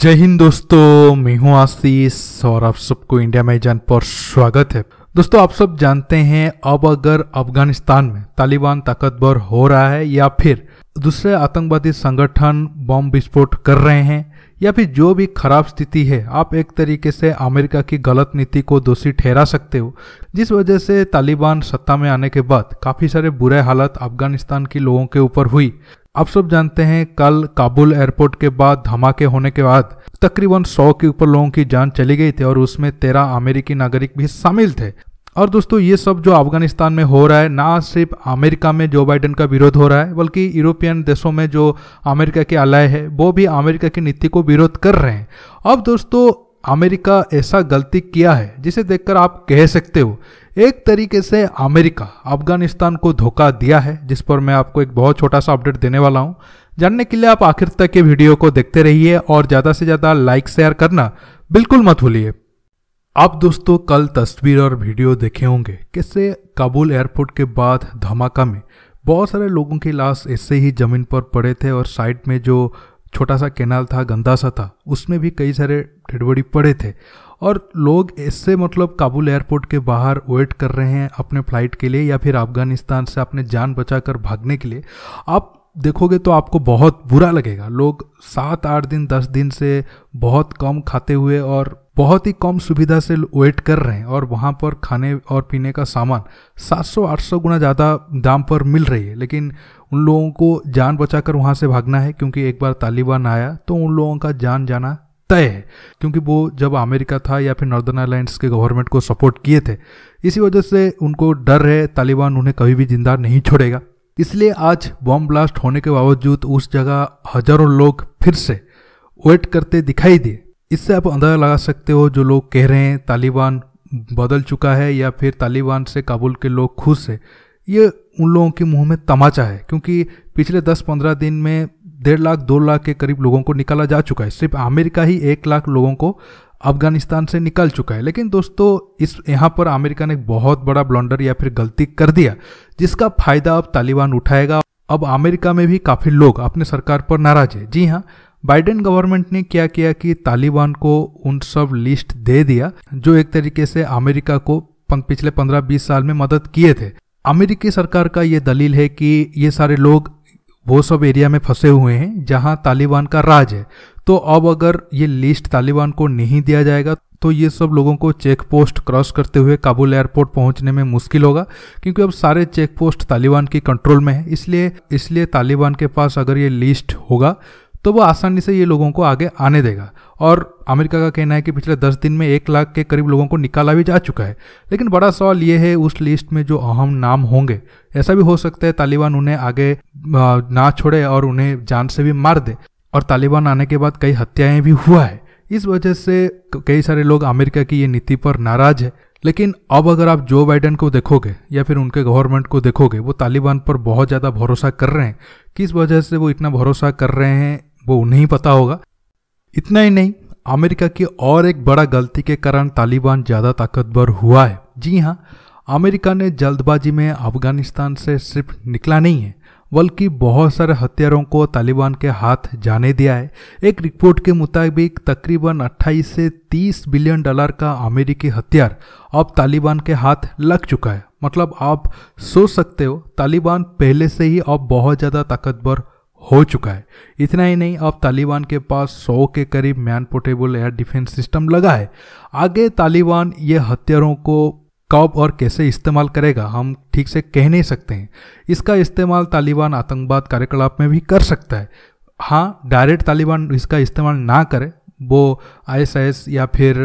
जय हिंद दोस्तों मैं हूं आशीष और आप सबको इंडिया में जान पर स्वागत है दोस्तों आप सब जानते हैं अब अगर अफगानिस्तान में तालिबान ताकतवर हो रहा है या फिर दूसरे आतंकवादी संगठन बम विस्फोट कर रहे हैं या फिर जो भी खराब स्थिति है आप एक तरीके से अमेरिका की गलत नीति को दोषी ठहरा सकते हो जिस वजह से तालिबान सत्ता में आने के बाद काफ़ी सारे बुरे हालत अफगानिस्तान के लोगों के ऊपर हुई आप सब जानते हैं कल काबुल एयरपोर्ट के बाद धमाके होने के बाद तकरीबन 100 के ऊपर लोगों की जान चली गई थी और उसमें तेरह अमेरिकी नागरिक भी शामिल थे और दोस्तों ये सब जो अफगानिस्तान में हो रहा है ना सिर्फ अमेरिका में जो बाइडेन का विरोध हो रहा है बल्कि यूरोपियन देशों में जो अमेरिका के अलाय है वो भी अमेरिका की नीति को विरोध कर रहे हैं अब दोस्तों अमेरिका ऐसा गलती किया है जिसे देखकर आप कह सकते हो एक तरीके से अमेरिका अफगानिस्तान को धोखा दिया है जिस पर मैं आपको एक बहुत छोटा सा अपडेट देने वाला हूँ जानने के लिए आप आखिर तक के वीडियो को देखते रहिए और ज़्यादा से ज़्यादा लाइक शेयर करना बिल्कुल मत भूलिए आप दोस्तों कल तस्वीर और वीडियो देखे होंगे कैसे काबुल एयरपोर्ट के बाद धमाका में बहुत सारे लोगों की लाश ऐसे ही ज़मीन पर पड़े थे और साइड में जो छोटा सा केनाल था गंदा सा था उसमें भी कई सारे डेड पड़े थे और लोग इससे मतलब काबुल एयरपोर्ट के बाहर वेट कर रहे हैं अपने फ्लाइट के लिए या फिर अफगानिस्तान से अपने जान बचा कर भागने के लिए आप देखोगे तो आपको बहुत बुरा लगेगा लोग सात आठ दिन दस दिन से बहुत कम खाते हुए और बहुत ही कम सुविधा से वेट कर रहे हैं और वहाँ पर खाने और पीने का सामान 700-800 गुना ज़्यादा दाम पर मिल रही है लेकिन उन लोगों को जान बचाकर वहाँ से भागना है क्योंकि एक बार तालिबान आया तो उन लोगों का जान जाना तय है क्योंकि वो जब अमेरिका था या फिर नॉर्दर्न आइलैंड्स के गवर्नमेंट को सपोर्ट किए थे इसी वजह से उनको डर है तालिबान उन्हें कभी भी जिंदा नहीं छोड़ेगा इसलिए आज बॉम्ब ब्लास्ट होने के बावजूद उस जगह हजारों लोग फिर से वेट करते दिखाई दिए इससे आप अंदाज़ा लगा सकते हो जो लोग कह रहे हैं तालिबान बदल चुका है या फिर तालिबान से काबुल के लोग खुश है ये उन लोगों के मुंह में तमाचा है क्योंकि पिछले 10-15 दिन में डेढ़ लाख दो लाख के करीब लोगों को निकाला जा चुका है सिर्फ अमेरिका ही एक लाख लोगों को अफगानिस्तान से निकल चुका है लेकिन दोस्तों इस यहाँ पर अमेरिका ने बहुत बड़ा ब्लॉन्डर या फिर गलती कर दिया जिसका फायदा अब तालिबान उठाएगा अब अमेरिका में भी काफ़ी लोग अपने सरकार पर नाराज है जी हाँ बाइडेन गवर्नमेंट ने क्या किया कि तालिबान को उन सब लिस्ट दे दिया जो एक तरीके से अमेरिका को पिछले 15-20 साल में मदद किए थे अमेरिकी सरकार का ये दलील है कि ये सारे लोग वो सब एरिया में फंसे हुए हैं जहां तालिबान का राज है तो अब अगर ये लिस्ट तालिबान को नहीं दिया जाएगा तो ये सब लोगों को चेक पोस्ट क्रॉस करते हुए काबुल एयरपोर्ट पहुंचने में मुश्किल होगा क्योंकि अब सारे चेक पोस्ट तालिबान के कंट्रोल में है इसलिए इसलिए तालिबान के पास अगर ये लिस्ट होगा तो वो आसानी से ये लोगों को आगे आने देगा और अमेरिका का कहना है कि पिछले दस दिन में एक लाख के करीब लोगों को निकाला भी जा चुका है लेकिन बड़ा सवाल ये है उस लिस्ट में जो अहम नाम होंगे ऐसा भी हो सकता है तालिबान उन्हें आगे ना छोड़े और उन्हें जान से भी मार दे और तालिबान आने के बाद कई हत्याएं भी हुआ है इस वजह से कई सारे लोग अमेरिका की ये नीति पर नाराज है लेकिन अब अगर आप जो बाइडेन को देखोगे या फिर उनके गवर्नमेंट को देखोगे वो तालिबान पर बहुत ज़्यादा भरोसा कर रहे हैं किस वजह से वो इतना भरोसा कर रहे हैं वो उन्हें पता होगा इतना ही नहीं अमेरिका की और एक बड़ा गलती के कारण तालिबान ज़्यादा ताकतवर हुआ है जी हाँ अमेरिका ने जल्दबाजी में अफगानिस्तान से सिर्फ निकला नहीं है बल्कि बहुत सारे हथियारों को तालिबान के हाथ जाने दिया है एक रिपोर्ट के मुताबिक तकरीबन 28 से 30 बिलियन डॉलर का अमेरिकी हथियार अब तालिबान के हाथ लग चुका है मतलब आप सोच सकते हो तालिबान पहले से ही अब बहुत ज़्यादा ताकतवर हो चुका है इतना ही नहीं अब तालिबान के पास 100 के करीब man portable air defence system लगा है आगे तालिबान ये हथियारों को कब और कैसे इस्तेमाल करेगा हम ठीक से कह नहीं सकते हैं इसका इस्तेमाल तालिबान आतंकवाद कार्यकलाप में भी कर सकता है हाँ डायरेक्ट तालिबान इसका इस्तेमाल ना करे वो आईएसआईएस या फिर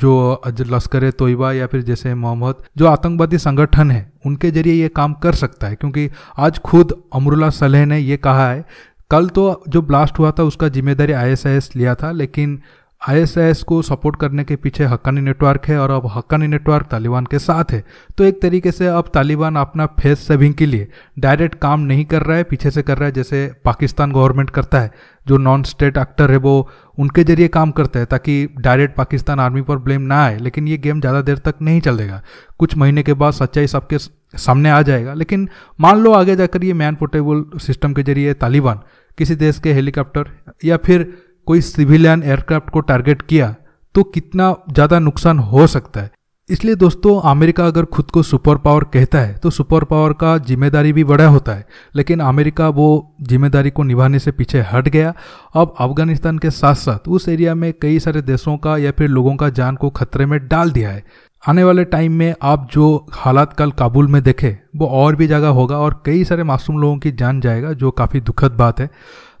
जो लश्कर तोयबा या फिर जैसे मोहम्मद जो आतंकवादी संगठन है उनके जरिए ये काम कर सकता है क्योंकि आज खुद अमरुल्ला सलेह ने ये कहा है कल तो जो ब्लास्ट हुआ था उसका जिम्मेदारी आईएसआईएस लिया था लेकिन आईएसआईएस को सपोर्ट करने के पीछे हक्कानी नेटवर्क है और अब हक्कानी नेटवर्क तालिबान के साथ है तो एक तरीके से अब तालिबान अपना फेस सेविंग के लिए डायरेक्ट काम नहीं कर रहा है पीछे से कर रहा है जैसे पाकिस्तान गवर्नमेंट करता है जो नॉन स्टेट एक्टर है वो उनके जरिए काम करता है ताकि डायरेक्ट पाकिस्तान आर्मी पर ब्लेम ना आए लेकिन ये गेम ज़्यादा देर तक नहीं चलेगा कुछ महीने के बाद सच्चाई सबके सामने आ जाएगा लेकिन मान लो आगे जाकर ये मैन पोर्टेबल सिस्टम के जरिए तालिबान किसी देश के हेलीकॉप्टर या फिर कोई सिविलियन एयरक्राफ्ट को टारगेट किया तो कितना ज़्यादा नुकसान हो सकता है इसलिए दोस्तों अमेरिका अगर खुद को सुपर पावर कहता है तो सुपर पावर का जिम्मेदारी भी बड़ा होता है लेकिन अमेरिका वो जिम्मेदारी को निभाने से पीछे हट गया अब अफगानिस्तान के साथ साथ उस एरिया में कई सारे देशों का या फिर लोगों का जान को खतरे में डाल दिया है आने वाले टाइम में आप जो हालात कल काबुल में देखे वो और भी जगह होगा और कई सारे मासूम लोगों की जान जाएगा जो काफ़ी दुखद बात है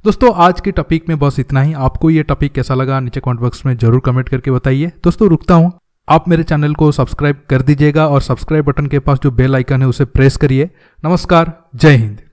दोस्तों आज के टॉपिक में बस इतना ही आपको ये टॉपिक कैसा लगा नीचे कमेंट बॉक्स में जरूर कमेंट करके बताइए दोस्तों रुकता हूँ आप मेरे चैनल को सब्सक्राइब कर दीजिएगा और सब्सक्राइब बटन के पास जो बेल आइकन है उसे प्रेस करिए नमस्कार जय हिंद